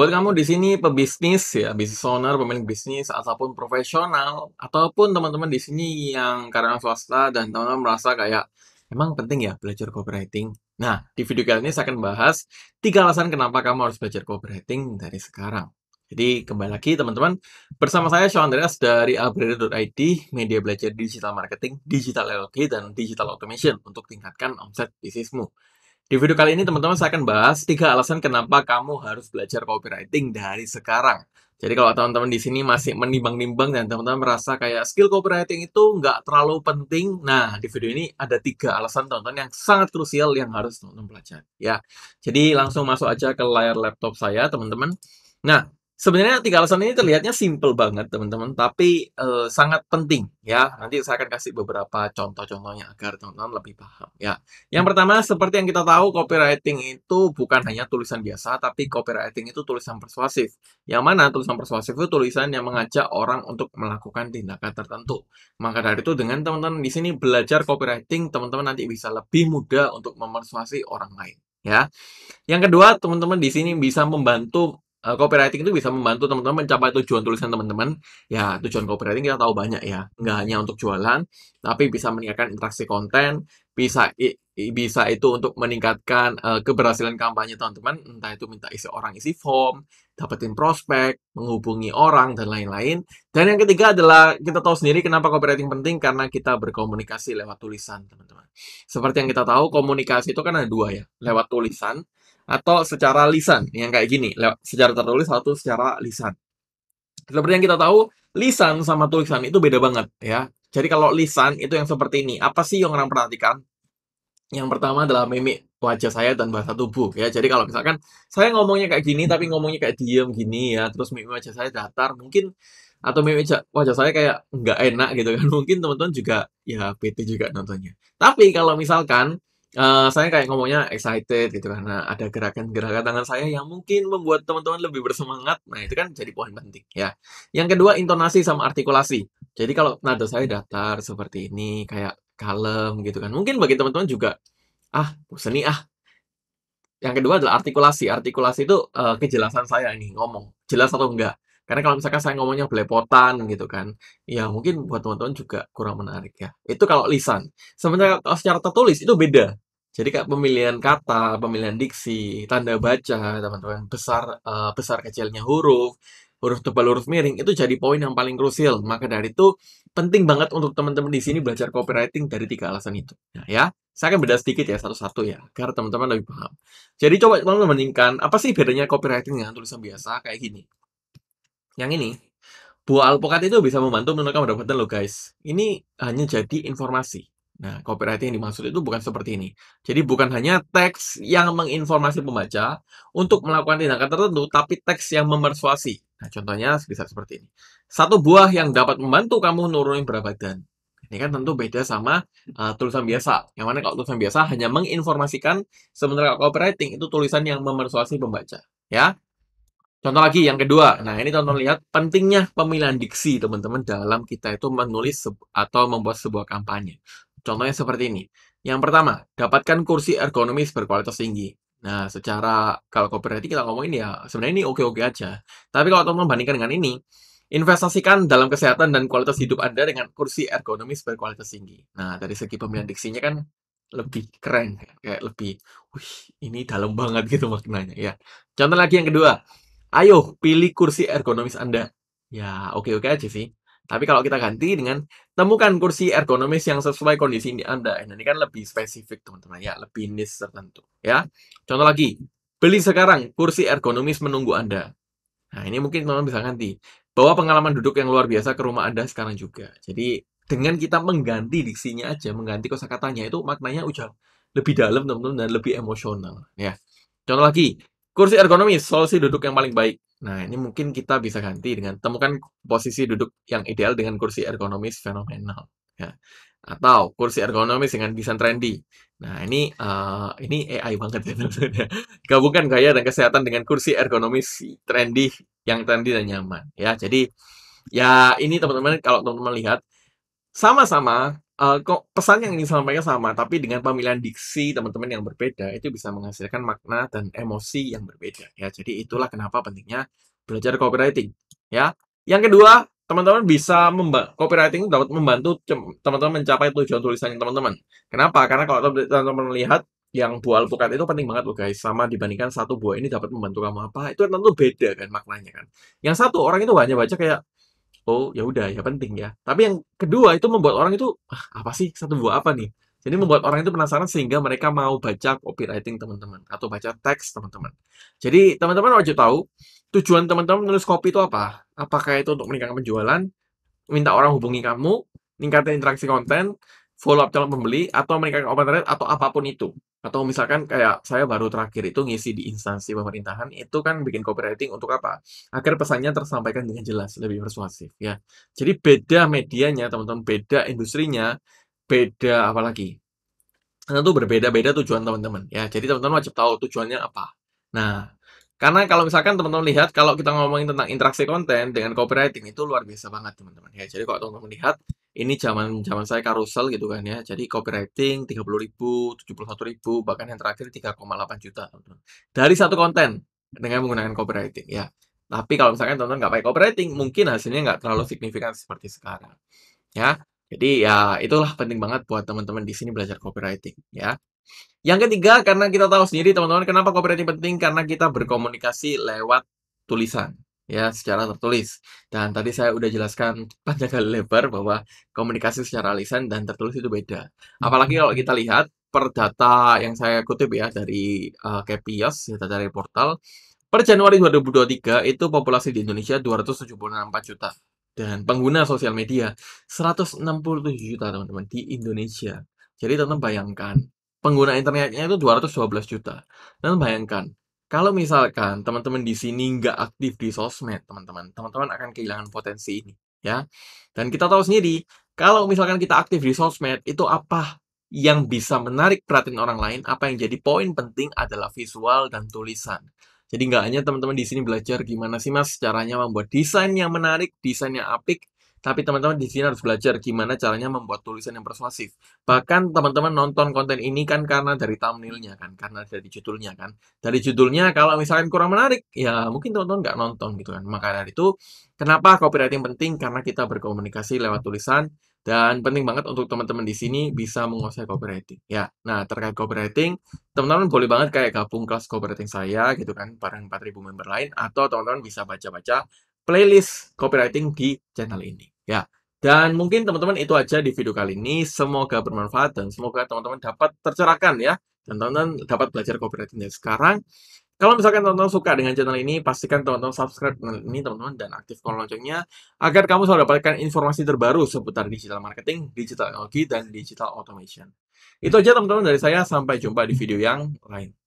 Buat kamu di sini pebisnis ya, business owner, pemilik bisnis ataupun profesional ataupun teman-teman di sini yang karena swasta dan teman-teman merasa kayak emang penting ya belajar copywriting. Nah, di video kali ini saya akan bahas tiga alasan kenapa kamu harus belajar copywriting dari sekarang. Jadi kembali lagi teman-teman, bersama saya Sean Andreas dari id media belajar digital marketing, digital LOG, dan digital automation untuk tingkatkan omset bisnismu. Di video kali ini teman-teman saya akan bahas tiga alasan kenapa kamu harus belajar copywriting dari sekarang. Jadi kalau teman-teman di sini masih menimbang-nimbang dan teman-teman merasa kayak skill copywriting itu nggak terlalu penting, nah di video ini ada tiga alasan teman-teman yang sangat krusial yang harus teman-teman pelajari. Ya, jadi langsung masuk aja ke layar laptop saya teman-teman. Nah, Sebenarnya tiga alasan ini terlihatnya simple banget teman-teman, tapi e, sangat penting ya. Nanti saya akan kasih beberapa contoh-contohnya agar teman-teman lebih paham ya. Yang pertama seperti yang kita tahu copywriting itu bukan hanya tulisan biasa, tapi copywriting itu tulisan persuasif. Yang mana tulisan persuasif itu tulisan yang mengajak orang untuk melakukan tindakan tertentu. Maka dari itu dengan teman-teman di sini belajar copywriting, teman-teman nanti bisa lebih mudah untuk mempersuasi orang lain ya. Yang kedua, teman-teman di sini bisa membantu uh, copywriting itu bisa membantu teman-teman mencapai tujuan tulisan teman-teman. Ya, tujuan copywriting kita tahu banyak ya. Nggak hanya untuk jualan, tapi bisa meningkatkan interaksi konten, bisa i, bisa itu untuk meningkatkan uh, keberhasilan kampanye teman-teman, entah itu minta isi orang isi form, dapetin prospek, menghubungi orang dan lain-lain. Dan yang ketiga adalah kita tahu sendiri kenapa copywriting penting karena kita berkomunikasi lewat tulisan, teman-teman. Seperti yang kita tahu, komunikasi itu kan ada dua ya, lewat tulisan atau secara lisan yang kayak gini lewat secara tertulis atau secara lisan seperti yang kita tahu lisan sama tulisan itu beda banget ya jadi kalau lisan itu yang seperti ini apa sih yang orang perhatikan yang pertama adalah mimik wajah saya dan bahasa tubuh ya jadi kalau misalkan saya ngomongnya kayak gini tapi ngomongnya kayak diem gini ya terus mimik wajah saya datar mungkin atau mimik wajah saya kayak nggak enak gitu kan mungkin teman-teman juga ya PT juga nontonnya tapi kalau misalkan Uh, saya kayak ngomongnya excited gitu karena ada gerakan-gerakan tangan saya yang mungkin membuat teman-teman lebih bersemangat. Nah, itu kan jadi poin penting ya. Yang kedua intonasi sama artikulasi. Jadi kalau nada saya datar seperti ini, kayak kalem gitu kan. Mungkin bagi teman-teman juga, "Ah, seni ah." Yang kedua adalah artikulasi. Artikulasi itu, uh, kejelasan saya nih ngomong, jelas atau enggak. Karena kalau misalkan saya ngomongnya belepotan gitu kan, ya mungkin buat teman-teman juga kurang menarik ya. Itu kalau lisan. sementara kalau secara tertulis itu beda. Jadi kayak pemilihan kata, pemilihan diksi, tanda baca, teman-teman, besar uh, besar kecilnya huruf, huruf tebal huruf miring itu jadi poin yang paling krusial. Maka dari itu penting banget untuk teman-teman di sini belajar copywriting dari tiga alasan itu. Nah, ya, saya akan beda sedikit ya satu-satu ya, agar teman-teman lebih paham. Jadi coba teman-teman bandingkan apa sih bedanya copywriting dengan tulisan biasa kayak gini yang ini. Buah alpukat itu bisa membantu menurunkan berat badan lo guys. Ini hanya jadi informasi. Nah, copyright yang dimaksud itu bukan seperti ini. Jadi bukan hanya teks yang menginformasi pembaca untuk melakukan tindakan tertentu, tapi teks yang memersuasi. Nah, contohnya bisa seperti ini. Satu buah yang dapat membantu kamu menurunkan berat badan. Ini kan tentu beda sama uh, tulisan biasa. Yang mana kalau tulisan biasa hanya menginformasikan, sementara copywriting itu tulisan yang memersuasi pembaca. Ya, Contoh lagi yang kedua. Nah, ini tonton lihat pentingnya pemilihan diksi teman-teman dalam kita itu menulis atau membuat sebuah kampanye. Contohnya seperti ini. Yang pertama, dapatkan kursi ergonomis berkualitas tinggi. Nah, secara kalau copywriting kita ngomongin ya sebenarnya ini oke-oke aja. Tapi kalau teman-teman bandingkan dengan ini, investasikan dalam kesehatan dan kualitas hidup Anda dengan kursi ergonomis berkualitas tinggi. Nah, dari segi pemilihan diksinya kan lebih keren, kayak lebih, wih, ini dalam banget gitu maknanya ya. Contoh lagi yang kedua, Ayo, pilih kursi ergonomis Anda. Ya, oke-oke okay -okay aja sih. Tapi kalau kita ganti dengan temukan kursi ergonomis yang sesuai kondisi ini Anda. Nah, ini kan lebih spesifik, teman-teman. Ya, lebih niche tertentu. Ya, contoh lagi. Beli sekarang kursi ergonomis menunggu Anda. Nah, ini mungkin teman-teman bisa ganti. Bawa pengalaman duduk yang luar biasa ke rumah Anda sekarang juga. Jadi, dengan kita mengganti diksinya aja, mengganti kosakatanya itu maknanya ujar lebih dalam, teman-teman, dan lebih emosional. Ya. Contoh lagi, Kursi ergonomis, solusi duduk yang paling baik. Nah, ini mungkin kita bisa ganti dengan temukan posisi duduk yang ideal dengan kursi ergonomis fenomenal. Ya. Atau kursi ergonomis dengan desain trendy. Nah, ini uh, ini AI banget ya teman Gabungkan gaya dan kesehatan dengan kursi ergonomis trendy yang trendy dan nyaman. Ya, jadi ya ini teman-teman kalau teman-teman lihat sama-sama uh, kok pesan yang ingin sampaikan sama, tapi dengan pemilihan diksi teman-teman yang berbeda itu bisa menghasilkan makna dan emosi yang berbeda ya. Jadi itulah kenapa pentingnya belajar copywriting ya. Yang kedua, teman-teman bisa copywriting dapat membantu teman-teman mencapai tujuan tulisan yang teman-teman. Kenapa? Karena kalau teman-teman lihat yang buah alpukat itu penting banget loh guys sama dibandingkan satu buah ini dapat membantu kamu apa itu tentu beda kan maknanya kan yang satu orang itu banyak baca kayak oh ya udah ya penting ya tapi yang kedua itu membuat orang itu ah, apa sih satu buah apa nih jadi membuat orang itu penasaran sehingga mereka mau baca copywriting teman-teman atau baca teks teman-teman. Jadi teman-teman wajib tahu tujuan teman-teman menulis copy itu apa? Apakah itu untuk meningkatkan penjualan, minta orang hubungi kamu, meningkatkan interaksi konten, follow up calon pembeli atau meningkatkan open rate atau apapun itu. Atau misalkan kayak saya baru terakhir itu ngisi di instansi pemerintahan, itu kan bikin copywriting untuk apa? Agar pesannya tersampaikan dengan jelas, lebih persuasif ya. Jadi beda medianya teman-teman, beda industrinya, beda apalagi. Tentu berbeda-beda tujuan teman-teman ya. Jadi teman-teman wajib tahu tujuannya apa. Nah, karena kalau misalkan teman-teman lihat, kalau kita ngomongin tentang interaksi konten dengan copywriting itu luar biasa banget teman-teman. Ya, jadi kalau teman-teman lihat, ini zaman zaman saya karusel gitu kan ya. Jadi copywriting tiga puluh ribu, 30.000, ribu, bahkan yang terakhir 3,8 juta. Dari satu konten dengan menggunakan copywriting ya. Tapi kalau misalkan teman-teman nggak pakai copywriting, mungkin hasilnya nggak terlalu signifikan seperti sekarang. Ya. Jadi ya itulah penting banget buat teman-teman di sini belajar copywriting ya. Yang ketiga karena kita tahu sendiri teman-teman kenapa copywriting penting karena kita berkomunikasi lewat tulisan ya secara tertulis. Dan tadi saya udah jelaskan panjang kali lebar bahwa komunikasi secara lisan dan tertulis itu beda. Apalagi hmm. kalau kita lihat per data yang saya kutip ya dari uh, Kepios, data dari portal, per Januari 2023 itu populasi di Indonesia 274 juta dan pengguna sosial media 167 juta teman-teman di Indonesia. Jadi teman-teman bayangkan pengguna internetnya itu 212 juta. teman bayangkan kalau misalkan teman-teman di sini nggak aktif di sosmed, teman-teman, teman-teman akan kehilangan potensi ini, ya. Dan kita tahu sendiri, kalau misalkan kita aktif di sosmed, itu apa yang bisa menarik perhatian orang lain, apa yang jadi poin penting adalah visual dan tulisan. Jadi nggak hanya teman-teman di sini belajar gimana sih mas caranya membuat desain yang menarik, desain yang apik, tapi teman-teman di sini harus belajar gimana caranya membuat tulisan yang persuasif. Bahkan teman-teman nonton konten ini kan karena dari thumbnailnya kan, karena dari judulnya kan. Dari judulnya kalau misalkan kurang menarik, ya mungkin teman-teman nggak nonton gitu kan. Maka dari itu, kenapa copywriting penting? Karena kita berkomunikasi lewat tulisan, dan penting banget untuk teman-teman di sini bisa menguasai copywriting ya nah terkait copywriting teman-teman boleh banget kayak gabung kelas copywriting saya gitu kan bareng 4000 member lain atau teman-teman bisa baca-baca playlist copywriting di channel ini ya. Dan mungkin teman-teman itu aja di video kali ini. Semoga bermanfaat dan semoga teman-teman dapat tercerahkan ya. Dan teman-teman dapat belajar copywriting dari sekarang. Kalau misalkan teman-teman suka dengan channel ini, pastikan teman-teman subscribe channel ini teman-teman dan aktifkan loncengnya agar kamu selalu dapatkan informasi terbaru seputar digital marketing, digital teknologi, dan digital automation. Itu aja teman-teman dari saya, sampai jumpa di video yang lain.